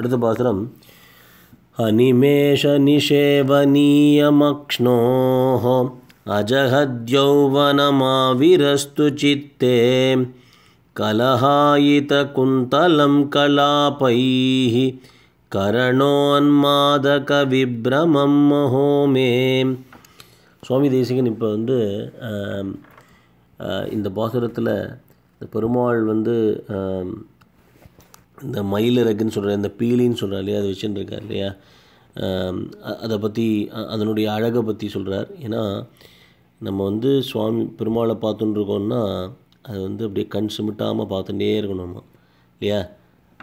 அடுத்த பாசுரம் சித்தே கலஹாயித குந்தலம் கலாபை कलापैः கரணோன்மாதகவிப்ரமம் மகோமே சுவாமி தேசிகன் இப்போ வந்து இந்த பாசுரத்தில் பெருமாள் வந்து இந்த மயிலிறகுன்னு சொல்கிற இந்த பீலின்னு சொல்கிறார் இல்லையா அது வச்சுட்டு இருக்கார் இல்லையா அதை பற்றி அதனுடைய அழகை பற்றி சொல்கிறார் ஏன்னா நம்ம வந்து சுவாமி பெருமாளை பார்த்துன்னு இருக்கோம்னா அது வந்து அப்படியே கண் சிமிட்டாமல் பார்த்துட்டே இருக்கணும் நம்ம இல்லையா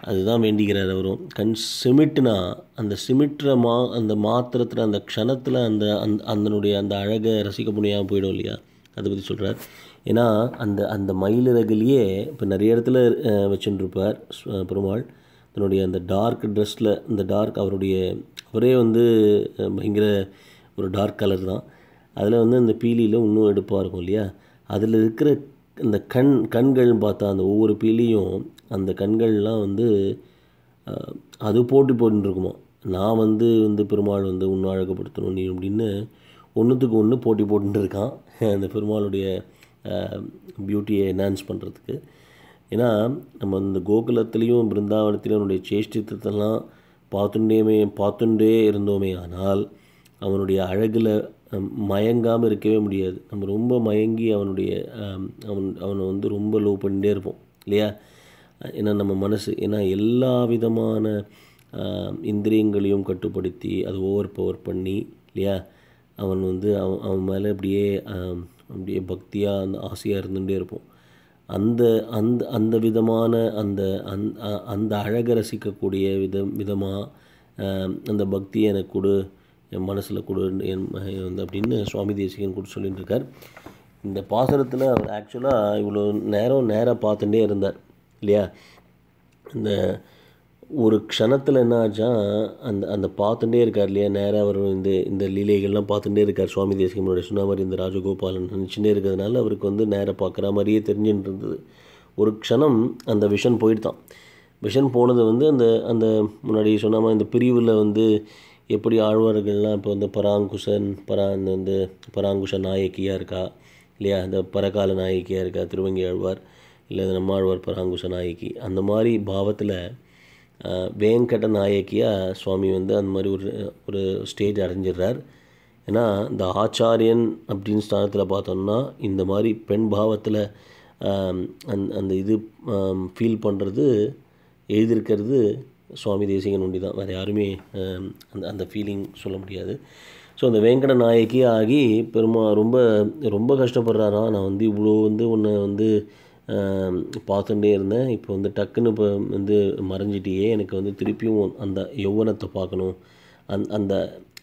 அதுதான் வேண்டிக்கிறார் அவரும் கண் சிமிட்டுனா அந்த சிமிட்டுற மா அந்த மாத்திரத்தில் அந்த க்ஷணத்தில் அந்த அந் அதனுடைய அந்த அழகை ரசிக்க முடியாமல் போயிடும் இல்லையா அதை பற்றி சொல்கிறார் ஏன்னா அந்த அந்த மயிலிறகுலேயே இப்போ நிறைய இடத்துல வச்சுருப்பார் பெருமாள் தன்னுடைய அந்த டார்க் ட்ரெஸ்ஸில் அந்த டார்க் அவருடைய அவரே வந்து பயங்கர ஒரு டார்க் கலர் தான் அதில் வந்து அந்த பீலியில் இன்னும் எடுப்பாக இருக்கும் இல்லையா அதில் இருக்கிற இந்த கண் கண்கள்னு பார்த்தா அந்த ஒவ்வொரு பீலியும் அந்த கண்கள்லாம் வந்து அது போட்டி போட்டுருக்குமா நான் வந்து வந்து பெருமாள் வந்து இன்னும் அழகுபடுத்தணும் நீ அப்படின்னு ஒன்றுத்துக்கு ஒன்று போட்டி போட்டுட்டு இருக்கான் அந்த பெருமாளுடைய பியூட்டியை என்ஹான்ஸ் பண்ணுறதுக்கு ஏன்னா நம்ம இந்த கோகுலத்துலேயும் பிருந்தாவனத்திலையும் அவனுடைய சேஷ்டித்தெல்லாம் பார்த்துட்டேமே பார்த்துட்டே இருந்தோமே ஆனால் அவனுடைய அழகில் மயங்காமல் இருக்கவே முடியாது நம்ம ரொம்ப மயங்கி அவனுடைய அவன் அவனை வந்து ரொம்ப லோ பண்ணிகிட்டே இருப்போம் இல்லையா ஏன்னா நம்ம மனசு ஏன்னா எல்லா விதமான இந்திரியங்களையும் கட்டுப்படுத்தி அது ஓவர் பவர் பண்ணி இல்லையா அவன் வந்து அவன் அவன் மேலே அப்படியே அப்படியே பக்தியாக அந்த ஆசையாக இருந்துகிட்டே இருப்போம் அந்த அந்த அந்த விதமான அந்த அந் அந்த அழகை ரசிக்கக்கூடிய விதம் விதமாக அந்த பக்தியை எனக்கு கொடு என் மனசில் கொடு என் வந்து அப்படின்னு சுவாமி தேசிகன் கொடுத்து சொல்லிட்டுருக்கார் இந்த பாசனத்தில் அவர் ஆக்சுவலாக இவ்வளோ நேரம் நேராக பார்த்துட்டே இருந்தார் இல்லையா இந்த ஒரு க்ஷணத்தில் என்னாச்சா அந்த அந்த பார்த்துட்டே இருக்கார் இல்லையா நேராக அவர் இந்த இந்த லீலைகள்லாம் பார்த்துட்டே இருக்கார் சுவாமி தேசிகமனுடைய சொன்ன மாதிரி இந்த ராஜகோபாலன் நினச்சின்னே இருக்கிறதுனால அவருக்கு வந்து நேராக பார்க்குற மாதிரியே தெரிஞ்சுட்டு இருந்தது ஒரு க்ஷணம் அந்த விஷன் போயிட்டான் விஷன் போனது வந்து அந்த அந்த முன்னாடி சொன்ன மாதிரி இந்த பிரிவில் வந்து எப்படி ஆழ்வார்கள்லாம் இப்போ வந்து பராங்குஷன் பரா அந்த வந்து பராங்குஷ நாயக்கியாக இருக்கா இல்லையா இந்த பரகால நாயக்கியாக இருக்கா திருவங்கி ஆழ்வார் இல்லை நம்மாழ்வார் பராங்குஷ நாயக்கி அந்த மாதிரி பாவத்தில் வேங்கட நாயக்கியாக சுவாமி வந்து அந்த மாதிரி ஒரு ஒரு ஸ்டேஜ் அடைஞ்சிடுறார் ஏன்னா இந்த ஆச்சாரியன் அப்படின்னு ஸ்தானத்தில் பார்த்தோம்னா இந்த மாதிரி பெண் பாவத்தில் அந் அந்த இது ஃபீல் பண்ணுறது எழுதியிருக்கிறது சுவாமி தேசிகன் ஒண்டி தான் வேறு யாருமே அந்த அந்த ஃபீலிங் சொல்ல முடியாது ஸோ அந்த வேங்கட நாயக்கி ஆகி பெருமா ரொம்ப ரொம்ப கஷ்டப்படுறாரா நான் வந்து இவ்வளோ வந்து உன்னை வந்து பார்த்துட்டே இருந்தேன் இப்போ வந்து டக்குன்னு இப்போ வந்து மறைஞ்சிட்டியே எனக்கு வந்து திருப்பியும் அந்த யௌவனத்தை பார்க்கணும் அந் அந்த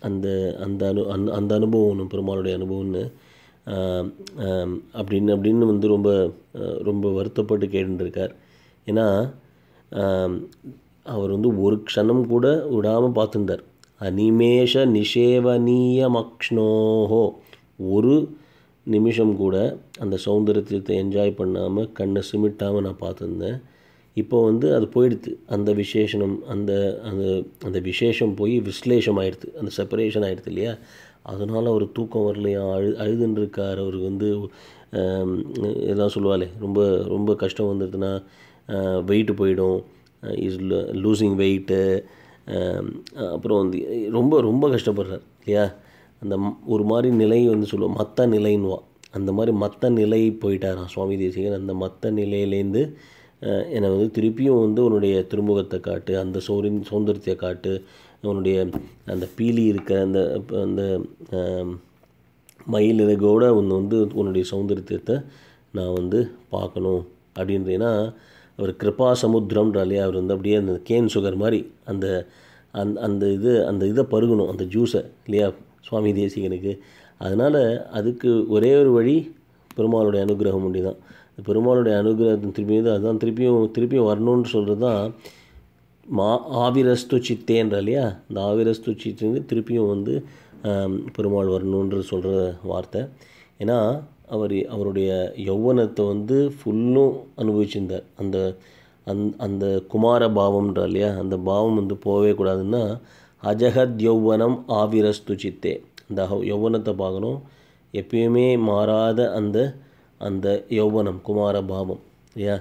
அந்த அந்த அனு அந் அந்த அனுபவம் ஒன்று பெருமாளுடைய அனுபவம்னு அப்படின்னு அப்படின்னு வந்து ரொம்ப ரொம்ப வருத்தப்பட்டு கேட்டுருக்கார் ஏன்னா அவர் வந்து ஒரு க்ஷணம் கூட விடாமல் பார்த்துருந்தார் அனிமேஷ நிஷேவனீய மக்ஷ்ணோஹோ ஒரு நிமிஷம் கூட அந்த சௌந்தரியத்தை என்ஜாய் பண்ணாமல் கண்ணை சிமிட்டாமல் நான் பார்த்துருந்தேன் இப்போ வந்து அது போயிடுது அந்த விசேஷனம் அந்த அந்த அந்த விசேஷம் போய் விஸ்லேஷம் ஆயிடுது அந்த செப்பரேஷன் ஆயிடுது இல்லையா அதனால் அவர் தூக்கம் வரலையா அழு அழுதுன்றிருக்கார் அவர் வந்து எல்லாம் சொல்லுவாளே ரொம்ப ரொம்ப கஷ்டம் வந்துடுதுன்னா வெயிட்டு போயிடும் இஸ் லூசிங் வெயிட்டு அப்புறம் வந்து ரொம்ப ரொம்ப கஷ்டப்படுறார் இல்லையா அந்த ஒரு மாதிரி நிலை வந்து சொல்லுவோம் மற்ற நிலைன்னுவா அந்த மாதிரி மற்ற நிலை போயிட்டாராம் சுவாமி தேசிகன் அந்த மற்ற நிலையிலேருந்து என்னை வந்து திருப்பியும் வந்து உன்னுடைய திருமுகத்தை காட்டு அந்த சோரின் சௌந்தரத்தை காட்டு உன்னுடைய அந்த பீலி இருக்கிற அந்த அந்த மயில் இறகோட ஒன்று வந்து உன்னுடைய சௌந்தரியத்தை நான் வந்து பார்க்கணும் அப்படின்றேன்னா அவர் கிருபா சமுத்திரம்ன்றாலே அவர் வந்து அப்படியே அந்த கேன் சுகர் மாதிரி அந்த அந் அந்த இது அந்த இதை பருகணும் அந்த ஜூஸை இல்லையா சுவாமி தேசிகனுக்கு அதனால் அதுக்கு ஒரே ஒரு வழி பெருமாளுடைய அனுகிரகம் ஒண்டி தான் பெருமாளுடைய அனுகிரகத்தின் திருப்பியும் அதுதான் திருப்பியும் திருப்பியும் வரணும்னு சொல்கிறது தான் மா ஆவிரஸ்து சித்தேன்ற இல்லையா இந்த ஆவிரஸ்து சித்துங்க திருப்பியும் வந்து பெருமாள் வரணுன்ற சொல்கிற வார்த்தை ஏன்னா அவர் அவருடைய யௌவனத்தை வந்து ஃபுல்லும் அனுபவிச்சிருந்தார் அந்த அந் அந்த குமார பாவம்ன்ற இல்லையா அந்த பாவம் வந்து போகவே கூடாதுன்னா அஜகத் யௌவனம் ஆவிரஸ்து சித்தே அந்த யௌவனத்தை பார்க்கணும் எப்பயுமே மாறாத அந்த அந்த யௌவனம் குமார பாவம் இல்லையா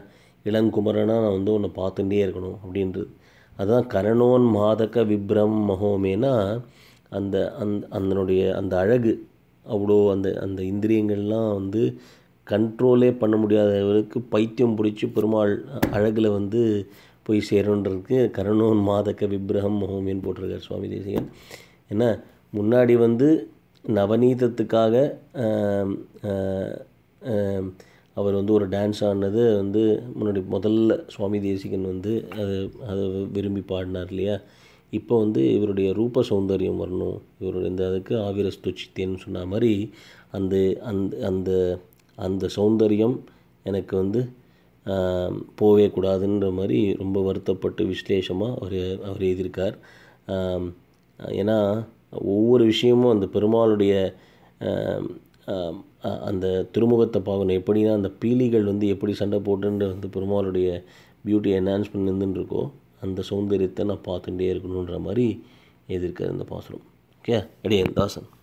இளங்குமரனாக நான் வந்து ஒன்று பார்த்துட்டே இருக்கணும் அப்படின்றது அதுதான் கரணோன் மாதக்க விப்ரம் மகோமேனா அந்த அந் அதனுடைய அந்த அழகு அவ்வளோ அந்த அந்த இந்திரியங்கள்லாம் வந்து கண்ட்ரோலே பண்ண முடியாதவருக்கு பைத்தியம் பிடிச்சி பெருமாள் அழகில் வந்து போய் சேரணுன்றதுக்கு கருணோன் மாதக்க விப்ரஹம் மகோமின்னு போட்டிருக்கார் சுவாமி தேசிகன் என்ன முன்னாடி வந்து நவநீதத்துக்காக அவர் வந்து ஒரு டான்ஸ் ஆடினது வந்து முன்னாடி முதல்ல சுவாமி தேசிகன் வந்து அது அதை விரும்பி பாடினார் இல்லையா இப்போ வந்து இவருடைய ரூப சௌந்தரியம் வரணும் இவருடைய இந்த அதுக்கு ஆவிரஸ்துச்சித்தேன்னு சொன்ன மாதிரி அந்த அந்த அந்த அந்த சௌந்தரியம் எனக்கு வந்து போகவே கூடாதுன்ற மாதிரி ரொம்ப வருத்தப்பட்டு விஸ்லேஷமாக அவர் அவர் எழுதியிருக்கார் ஏன்னா ஒவ்வொரு விஷயமும் அந்த பெருமாளுடைய அந்த திருமுகத்தை பார்க்கணும் எப்படின்னா அந்த பீலிகள் வந்து எப்படி சண்டை போட்டுன்ற வந்து பெருமாளுடைய பியூட்டி என்ஹான்ஸ்மெண்ட் இருந்துருக்கோ அந்த சௌந்தரியத்தை நான் பார்த்துட்டே இருக்கணுன்ற மாதிரி எதிர்க்கார் இந்த பாசுரம் ஓகே அடியன் தாசன்